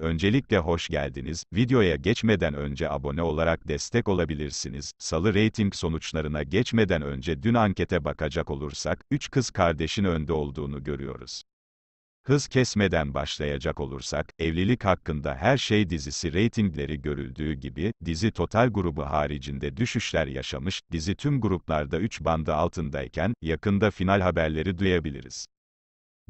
Öncelikle hoş geldiniz. Videoya geçmeden önce abone olarak destek olabilirsiniz. Salı reyting sonuçlarına geçmeden önce dün ankete bakacak olursak, 3 kız kardeşin önde olduğunu görüyoruz. Hız kesmeden başlayacak olursak, Evlilik Hakkında Her Şey dizisi reytingleri görüldüğü gibi, dizi total grubu haricinde düşüşler yaşamış, dizi tüm gruplarda 3 bandı altındayken, yakında final haberleri duyabiliriz.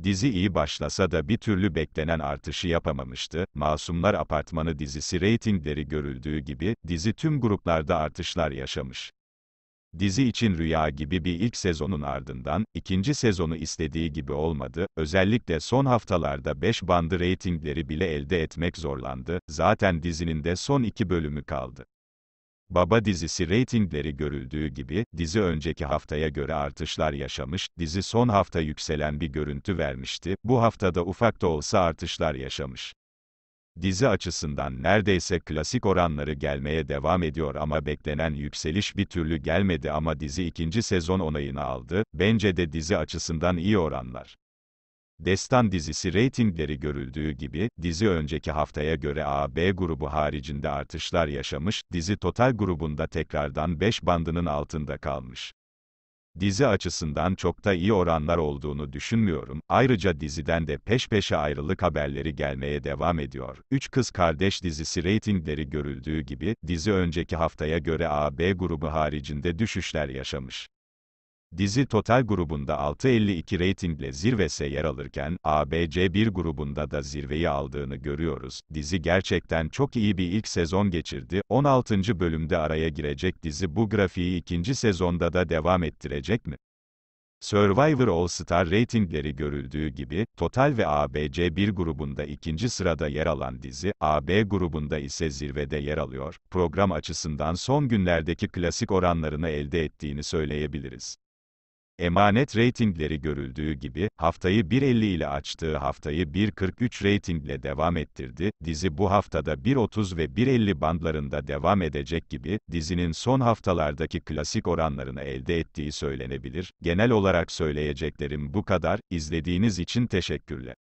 Dizi iyi başlasa da bir türlü beklenen artışı yapamamıştı. Masumlar Apartmanı dizisi reytingleri görüldüğü gibi, dizi tüm gruplarda artışlar yaşamış. Dizi için rüya gibi bir ilk sezonun ardından, ikinci sezonu istediği gibi olmadı, özellikle son haftalarda 5 bandı reytingleri bile elde etmek zorlandı, zaten dizinin de son iki bölümü kaldı. Baba dizisi reytingleri görüldüğü gibi, dizi önceki haftaya göre artışlar yaşamış, dizi son hafta yükselen bir görüntü vermişti, bu haftada ufak da olsa artışlar yaşamış. Dizi açısından neredeyse klasik oranları gelmeye devam ediyor ama beklenen yükseliş bir türlü gelmedi ama dizi ikinci sezon onayını aldı, bence de dizi açısından iyi oranlar. Destan dizisi reytingleri görüldüğü gibi, dizi önceki haftaya göre A-B grubu haricinde artışlar yaşamış, dizi total grubunda tekrardan 5 bandının altında kalmış. Dizi açısından çok da iyi oranlar olduğunu düşünmüyorum. Ayrıca diziden de peş peşe ayrılık haberleri gelmeye devam ediyor. Üç Kız Kardeş dizisi reytingleri görüldüğü gibi, dizi önceki haftaya göre A-B grubu haricinde düşüşler yaşamış. Dizi Total grubunda 6.52 reytingle zirvese yer alırken, ABC1 grubunda da zirveyi aldığını görüyoruz. Dizi gerçekten çok iyi bir ilk sezon geçirdi. 16. bölümde araya girecek dizi bu grafiği ikinci sezonda da devam ettirecek mi? Survivor All Star reytingleri görüldüğü gibi, Total ve ABC1 grubunda ikinci sırada yer alan dizi, AB grubunda ise zirvede yer alıyor, program açısından son günlerdeki klasik oranlarını elde ettiğini söyleyebiliriz. Emanet reytingleri görüldüğü gibi, haftayı 1.50 ile açtığı haftayı 1.43 reytingle devam ettirdi, dizi bu haftada 1.30 ve 1.50 bandlarında devam edecek gibi, dizinin son haftalardaki klasik oranlarını elde ettiği söylenebilir. Genel olarak söyleyeceklerim bu kadar, izlediğiniz için teşekkürler.